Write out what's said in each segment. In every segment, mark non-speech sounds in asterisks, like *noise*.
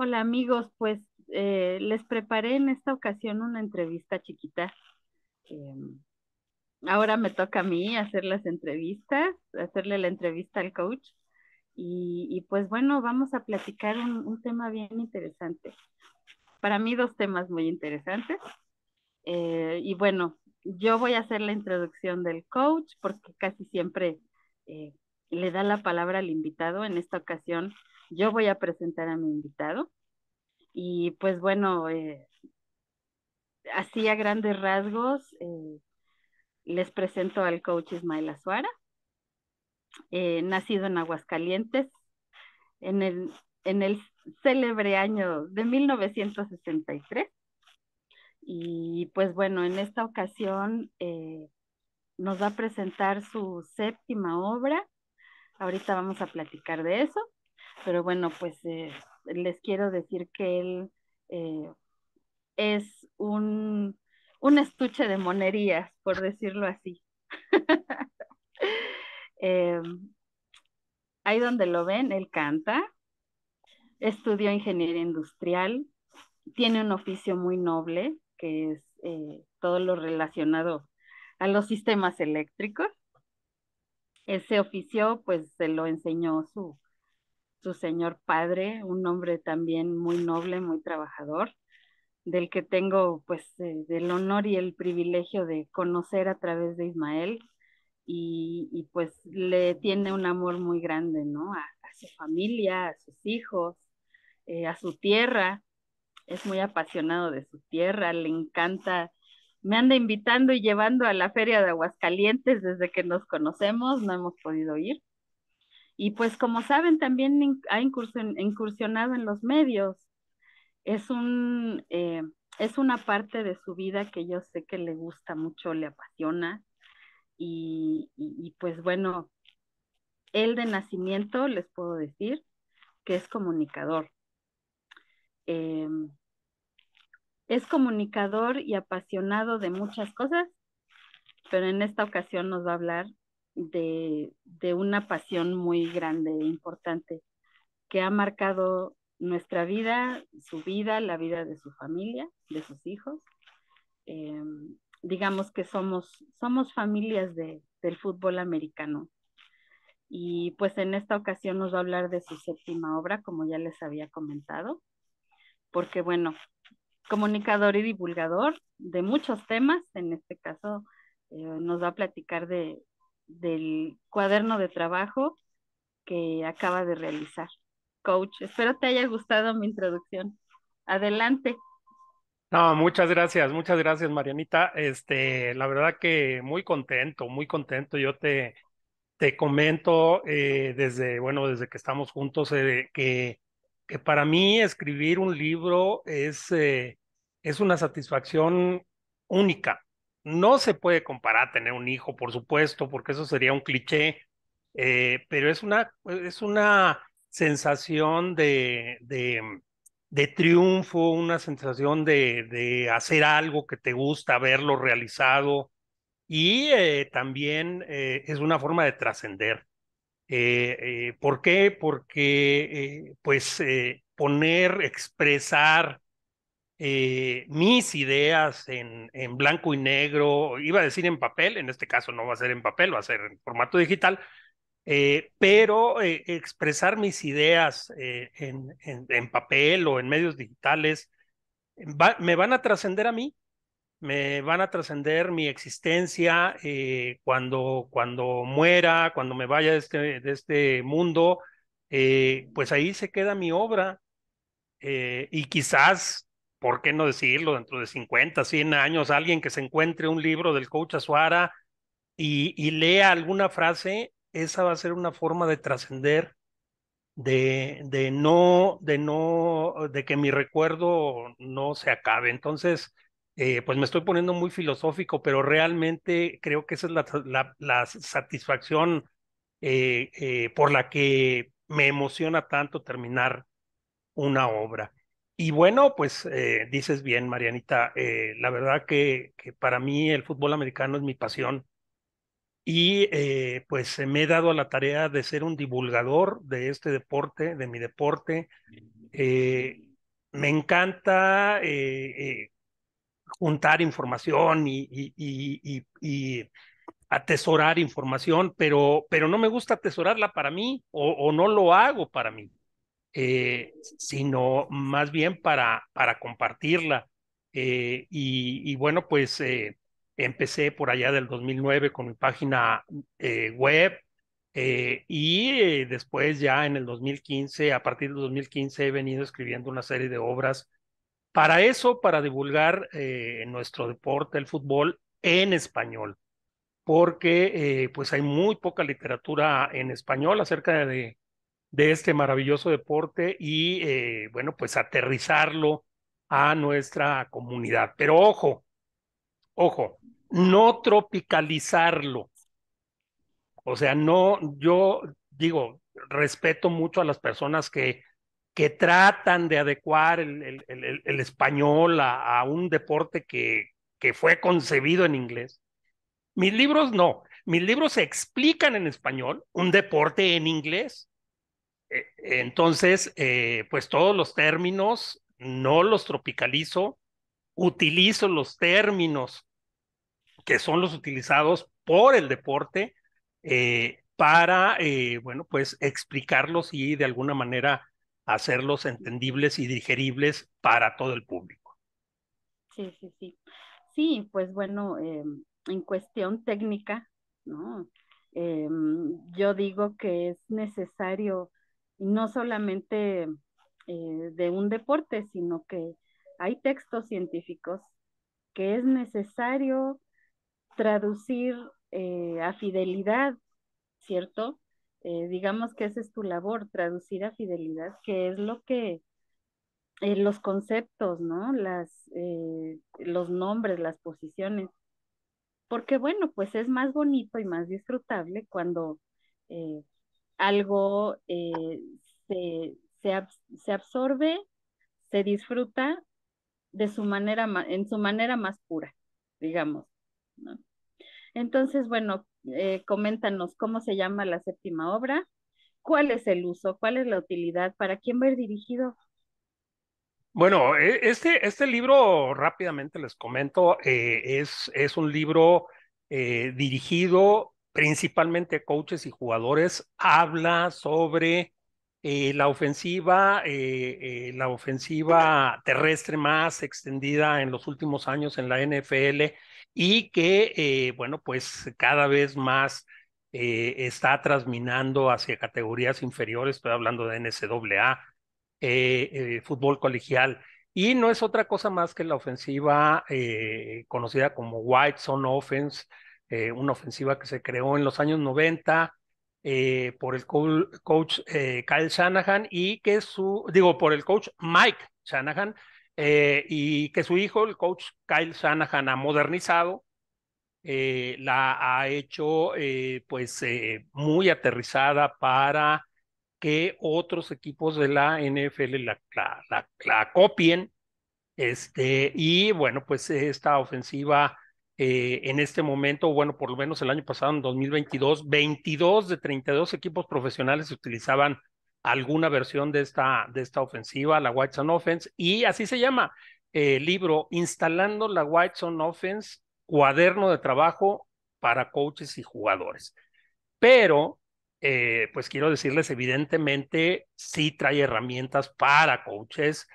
Hola amigos, pues eh, les preparé en esta ocasión una entrevista chiquita. Em, ahora me toca a mí hacer las entrevistas, hacerle la entrevista al coach. Y, pues bueno, vamos a platicar un, tema bien interesante. Para mí dos temas muy interesantes. Eh, y bueno, yo voy a hacer la introducción del coach porque casi siempre eh, le da la palabra al invitado. En esta ocasión yo voy a presentar a mi invitado. Y pues bueno, eh, así a grandes rasgos, eh, les presento al coach Ismael Azuara, eh, nacido en Aguascalientes, en el, en el célebre año de 1963. Y pues bueno, en esta ocasión nos va a presentar su séptima obra. Ahorita vamos a platicar de eso pero bueno, pues eh, les quiero decir que él eh, es un, estuche de monerías, por decirlo así. *laughs* Eh, ahí donde lo ven, él canta, estudió ingeniería industrial, tiene un oficio muy noble, que es todo lo relacionado a los sistemas eléctricos. Ese oficio, pues, se lo enseñó su, su señor padre, un hombre también muy noble, muy trabajador, del que tengo pues eh, el honor y el privilegio de conocer a través de Ismael y, pues le tiene un amor muy grande, ¿no? A, su familia, a sus hijos, eh, a su tierra, es muy apasionado de su tierra, le encanta me anda invitando y llevando a la feria de Aguascalientes desde que nos conocemos, no hemos podido ir, y pues como saben, también ha incursionado en los medios. Es, un, eh, es una parte de su vida que yo sé que le gusta mucho, le apasiona. Y, pues bueno, él de nacimiento, les puedo decir, que es comunicador. Em, es comunicador y apasionado de muchas cosas, pero en esta ocasión nos va a hablar de, una pasión muy grande e importante que ha marcado nuestra vida, su vida, la vida de su familia, de sus hijos. Eh, digamos que somos, somos familias de, del fútbol americano. Y pues en esta ocasión nos va a hablar de su séptima obra, como ya les había comentado, porque bueno, comunicador y divulgador de muchos temas, en este caso eh, nos va a platicar de, del cuaderno de trabajo que acaba de realizar. Coach, espero te haya gustado mi introducción. Adelante. No, muchas gracias, muchas gracias, Marianita. Este, la verdad que muy contento, muy contento. Yo te, te comento eh, desde, bueno, desde que estamos juntos, eh, que, que para mí escribir un libro es, eh, es una satisfacción única, no se puede comparar tener un hijo, por supuesto, porque eso sería un cliché, eh, pero es una, es una sensación de, triunfo, una sensación de, de, hacer algo que te gusta, verlo realizado y eh, también eh, es una forma de trascender. ¿Por qué? Porque pues poner, expresar eh, mis ideas en, en, blanco y negro, iba a decir en papel, en este caso no va a ser en papel, va a ser en formato digital, eh, pero eh, expresar mis ideas en, en, papel o en medios digitales me van a trascender a mí, me van a trascender mi existencia cuando, cuando muera, cuando me vaya de este, de este mundo, pues ahí se queda mi obra. y quizás ¿por qué no decirlo? Dentro de 50, 100 años, alguien que se encuentre un libro del coach Azuara y, lea alguna frase, esa va a ser una forma de trascender, de, no, de no, de que mi recuerdo no se acabe. Entonces, eh, pues me estoy poniendo muy filosófico, pero realmente creo que esa es la, satisfacción eh, eh, por la que me emociona tanto terminar una obra. Y bueno, pues eh, dices bien, Marianita, eh, la verdad que, para mí el fútbol americano es mi pasión. Y eh, pues me he dado a la tarea de ser un divulgador de este deporte, de mi deporte. me encanta juntar información y, atesorar información, pero, pero no me gusta atesorarla para mí o no lo hago para mí. Eh, sino más bien para, para compartirla. Eh, y, bueno, pues eh, empecé por allá del 2009 con mi página web y después ya en el 2015, a partir del 2015 he venido escribiendo una serie de obras para eso, para divulgar nuestro deporte, el fútbol, en español porque pues hay muy poca literatura en español acerca de, de este maravilloso deporte y, eh, bueno, pues aterrizarlo a nuestra comunidad. Pero ojo, ojo, no tropicalizarlo. O sea, no, yo digo, respeto mucho a las personas que, que tratan de adecuar el, el, español a, un deporte que, que fue concebido en inglés. Mis libros no, mis libros explican en español un deporte en inglés. Eh, entonces, eh, pues todos los términos no los tropicalizo, utilizo los términos que son los utilizados por el deporte eh, para, bueno, pues explicarlos y de alguna manera hacerlos entendibles y digeribles para todo el público. Sí, sí, sí. Sí, pues bueno, en cuestión técnica, ¿no? yo digo que es necesario no solamente eh, de un deporte, sino que hay textos científicos que es necesario traducir eh, a fidelidad, ¿cierto? Eh, digamos que esa es tu labor, traducir a fidelidad, que es lo que los conceptos, ¿no? Las, los nombres, las posiciones. Porque bueno, pues es más bonito y más disfrutable cuando algo eh, se, absorbe, se disfruta de su manera, en su manera más pura, digamos. Entonces, bueno, eh, coméntanos cómo se llama la séptima obra, cuál es el uso, cuál es la utilidad, para quién va dirigido. Bueno, e-, este, este libro, rápidamente les comento, eh, es, es un libro dirigido principalmente coaches y jugadores, habla sobre eh, la ofensiva, eh, eh, la ofensiva terrestre más extendida en los últimos años en la NFL y que, bueno, pues cada vez más está trasminando hacia categorías inferiores, estoy hablando de NCAA, fútbol colegial, y no es otra cosa más que la ofensiva conocida como White Zone Offense, eh, una ofensiva que se creó en los años 90 eh, por el coach eh, Kyle Shanahan y que su, digo, por el coach Mike Shanahan y que su hijo, el coach Kyle Shanahan, ha modernizado, la ha hecho pues muy aterrizada para que otros equipos de la NFL la, la, la, la copien. Este, y bueno, pues esta ofensiva eh, en este momento, bueno, por lo menos el año pasado, en 2022, 22 de 32 equipos profesionales utilizaban alguna versión de esta, de esta ofensiva, la White Offense, y así se llama eh, el libro, Instalando la White Offense, cuaderno de trabajo para coaches y jugadores. Pero, eh, pues quiero decirles, evidentemente, sí trae herramientas para coaches,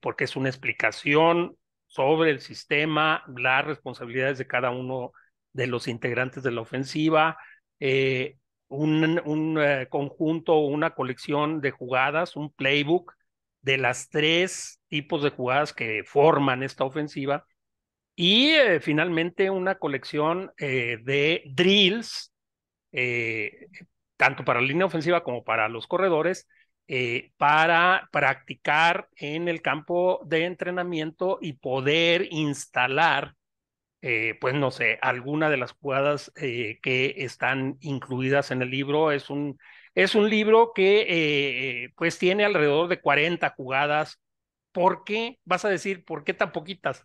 porque es una explicación sobre el sistema, las responsabilidades de cada uno de los integrantes de la ofensiva, eh, un, eh, conjunto, una colección de jugadas, un playbook de las tres tipos de jugadas que forman esta ofensiva y eh, finalmente una colección de drills, tanto para la línea ofensiva como para los corredores, eh, para practicar en el campo de entrenamiento y poder instalar, eh, pues no sé, alguna de las jugadas eh, que están incluidas en el libro. Es un, es un libro que pues tiene alrededor de 40 jugadas. ¿Por qué? Vas a decir, ¿por qué tan poquitas?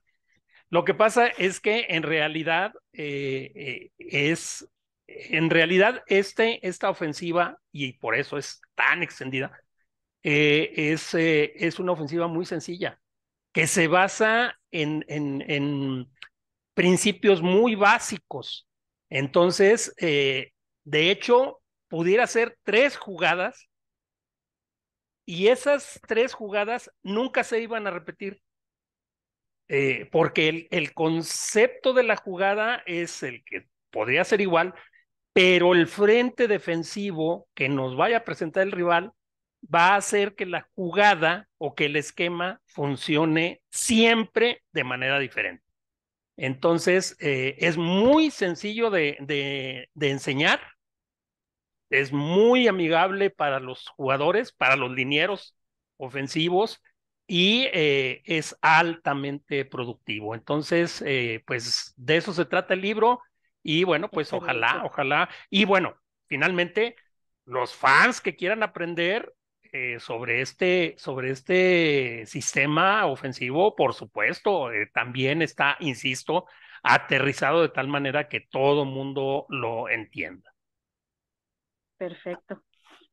Lo que pasa es que en realidad es en realidad este, esta ofensiva, y por eso es tan extendida, eh, eh, es, una ofensiva muy sencilla, que se basa en, en, principios muy básicos. Entonces, eh, de hecho, pudiera ser tres jugadas y esas tres jugadas nunca se iban a repetir. porque el, el, concepto de la jugada es el que podría ser igual, pero el frente defensivo que nos vaya a presentar el rival va a hacer que la jugada o que el esquema funcione siempre de manera diferente. Entonces, eh, es muy sencillo de, enseñar, es muy amigable para los jugadores, para los linieros ofensivos y eh, es altamente productivo. Entonces, eh, pues de eso se trata el libro y bueno, pues ojalá, ojalá. Y bueno, finalmente, los fans que quieran aprender, eh, sobre, este, sobre este sistema ofensivo, por supuesto, eh, también está, insisto, aterrizado de tal manera que todo mundo lo entienda. Perfecto.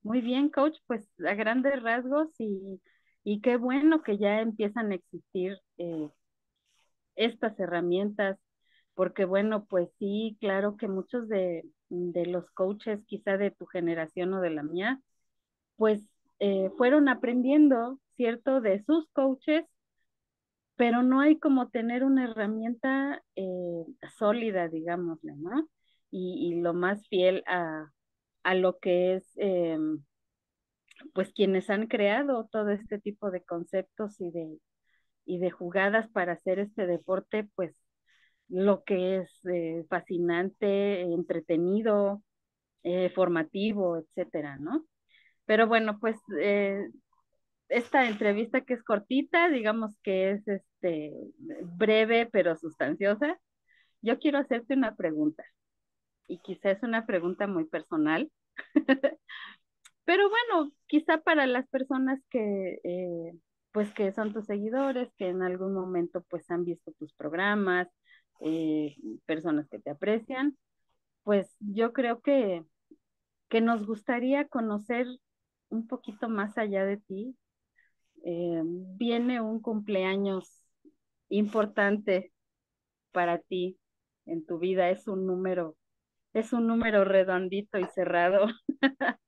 Muy bien, coach, pues a grandes rasgos y, y qué bueno que ya empiezan a existir eh, estas herramientas, porque bueno, pues sí, claro que muchos de, de los coaches, quizá de tu generación o de la mía, pues eh, fueron aprendiendo, ¿cierto?, de sus coaches, pero no hay como tener una herramienta eh, sólida, digámosle, ¿no? Y, y, lo más fiel a, lo que es, em, pues, quienes han creado todo este tipo de conceptos y de, y de jugadas para hacer este deporte, pues, lo que es eh, fascinante, entretenido, formativo, etcétera, ¿no? Pero bueno, pues eh, esta entrevista que es cortita, digamos que es este, breve pero sustanciosa, yo quiero hacerte una pregunta. Y quizá es una pregunta muy personal. *laughs* pero bueno, quizá para las personas que... Eh, pues que son tus seguidores, que en algún momento pues han visto tus programas, eh, personas que te aprecian, pues yo creo que, que nos gustaría conocer un poquito más allá de ti, eh, viene un cumpleaños importante para ti en tu vida, es un número, es un número redondito y cerrado, *laughs*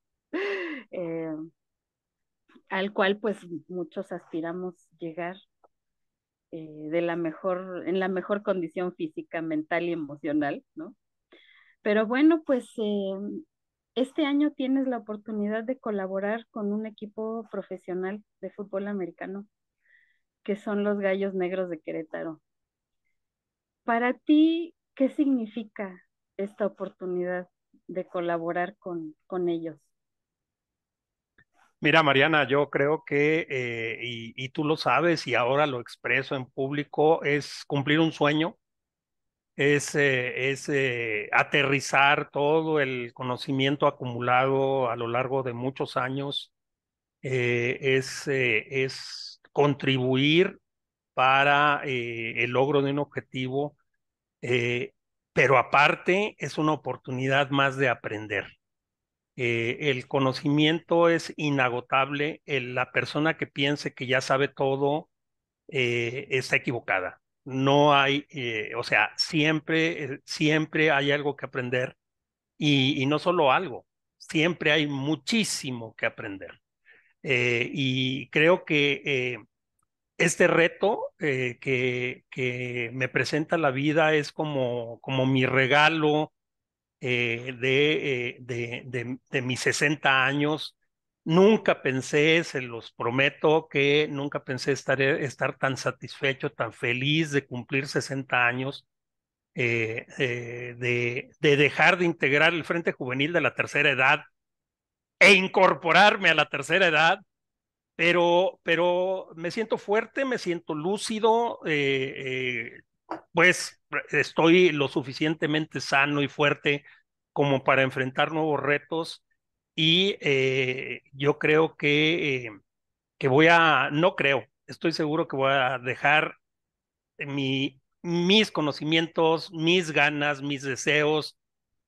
eh, al cual pues muchos aspiramos llegar. Eh, de la mejor, en la mejor condición física, mental y emocional, ¿no? Pero bueno, pues este año tienes la oportunidad de colaborar con un equipo profesional de fútbol americano, que son los Gallos Negros de Querétaro. Para ti, ¿qué significa esta oportunidad de colaborar con, con ellos? Mira, Mariana, yo creo que, eh, y, tú lo sabes y ahora lo expreso en público, es cumplir un sueño es, es aterrizar todo el conocimiento acumulado a lo largo de muchos años, eh, es, eh, es contribuir para eh, el logro de un objetivo, pero aparte es una oportunidad más de aprender. el conocimiento es inagotable, la persona que piense que ya sabe todo está equivocada no hay, eh, o sea, siempre, eh, siempre hay algo que aprender y, no solo algo, siempre hay muchísimo que aprender. Eh, y creo que este reto que, que, me presenta la vida es como, como mi regalo de, de, de, mis 60 años Nunca pensé, se los prometo, que nunca pensé estar, eh, estar tan satisfecho, tan feliz de cumplir 60 años, eh, eh, de, de dejar de integrar el Frente Juvenil de la Tercera Edad e incorporarme a la tercera edad, pero, pero me siento fuerte, me siento lúcido, pues estoy lo suficientemente sano y fuerte como para enfrentar nuevos retos y eh, yo creo que, eh, que voy a, no creo, estoy seguro que voy a dejar eh, mi, mis conocimientos, mis ganas, mis deseos,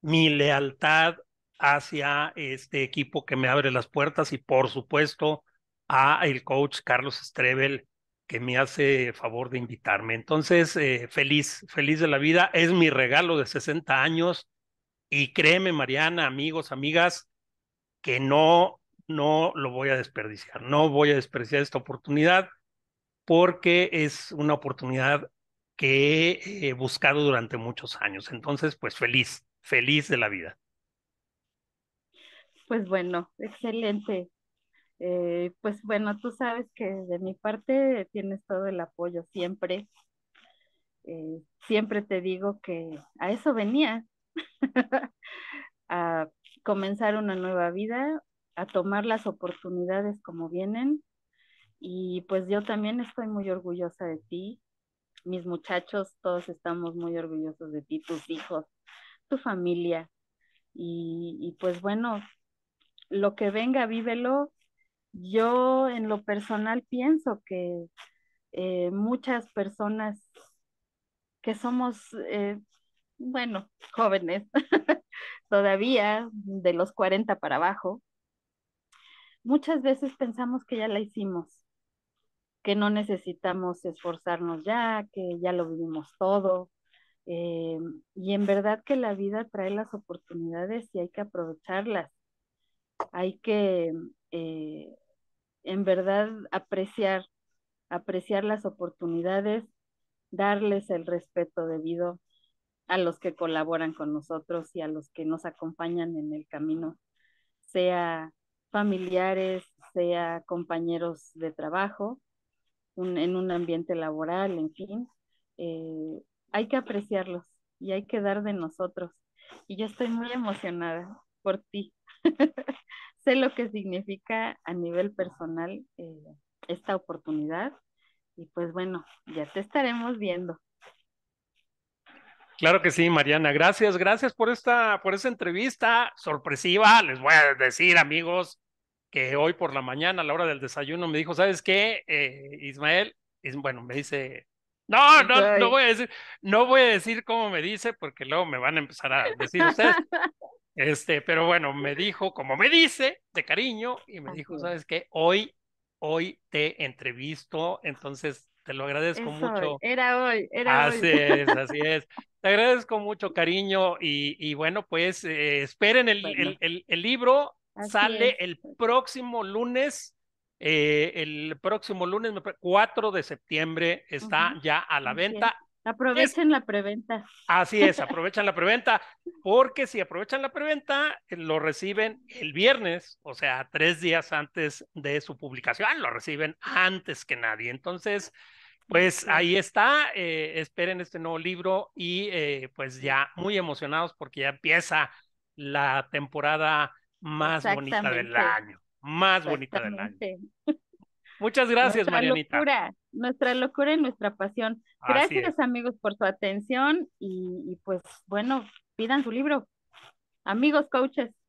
mi lealtad hacia este equipo que me abre las puertas y por supuesto a el coach Carlos Strebel que me hace favor de invitarme. Entonces, feliz, feliz de la vida. Es mi regalo de 60 años y créeme, Mariana, amigos, amigas, que no, no lo voy a desperdiciar, no voy a desperdiciar esta oportunidad porque es una oportunidad que he buscado durante muchos años. Entonces, pues feliz, feliz de la vida. Pues bueno, excelente. Eh, pues bueno, tú sabes que de mi parte tienes todo el apoyo siempre. Eh, siempre te digo que a eso venía, *laughs* a comenzar una nueva vida, a tomar las oportunidades como vienen. Y pues yo también estoy muy orgullosa de ti. Mis muchachos, todos estamos muy orgullosos de ti, tus hijos, tu familia. Y, y pues bueno, lo que venga, vívelo. Yo en lo personal pienso que eh, muchas personas que somos, eh, bueno, jóvenes, *laughs* todavía de los 40 para abajo, muchas veces pensamos que ya la hicimos, que no necesitamos esforzarnos ya, que ya lo vivimos todo. Eh, y en verdad que la vida trae las oportunidades y hay que aprovecharlas. Hay que eh, en verdad apreciar, apreciar las oportunidades, darles el respeto debido a los que colaboran con nosotros y a los que nos acompañan en el camino, sea familiares, sea compañeros de trabajo, en un ambiente laboral, en fin. Eh, hay que apreciarlos y hay que dar de nosotros. Y yo estoy muy emocionada por ti. *laughs* sé lo que significa a nivel personal eh, esta oportunidad y pues bueno, ya te estaremos viendo. Claro que sí, Mariana. Gracias, gracias por esta, por esta entrevista sorpresiva. Les voy a decir, amigos, que hoy por la mañana, a la hora del desayuno, me dijo, ¿sabes qué, eh, Ismael? Es, bueno, me dice, no, no, no voy a decir, no voy a decir cómo me dice, porque luego me van a empezar a decir ustedes. *laughs* Este, pero bueno, me dijo, como me dice, de cariño, y me dijo, ¿sabes qué? Hoy, hoy te entrevisto, entonces te lo agradezco mucho. era hoy, era hoy. Así es, así es. Te agradezco mucho, cariño. Y, bueno, pues eh, esperen el, el, libro. sale el próximo lunes. Eh, el próximo lunes, 4 de septiembre, está ya a la venta. Aprovechen la preventa. Así es, *laughs* aprovechan la preventa, porque si aprovechan la preventa, eh, lo reciben el viernes, o sea, tres días antes de su publicación, lo reciben antes que nadie. Entonces, pues ahí está, eh, esperen este nuevo libro y eh, pues ya muy emocionados porque ya empieza la temporada más bonita del año, más bonita del año. Muchas gracias, nuestra Locura, nuestra locura y nuestra pasión. Gracias, amigos, por su atención y, y pues bueno, pidan su libro. Amigos coaches.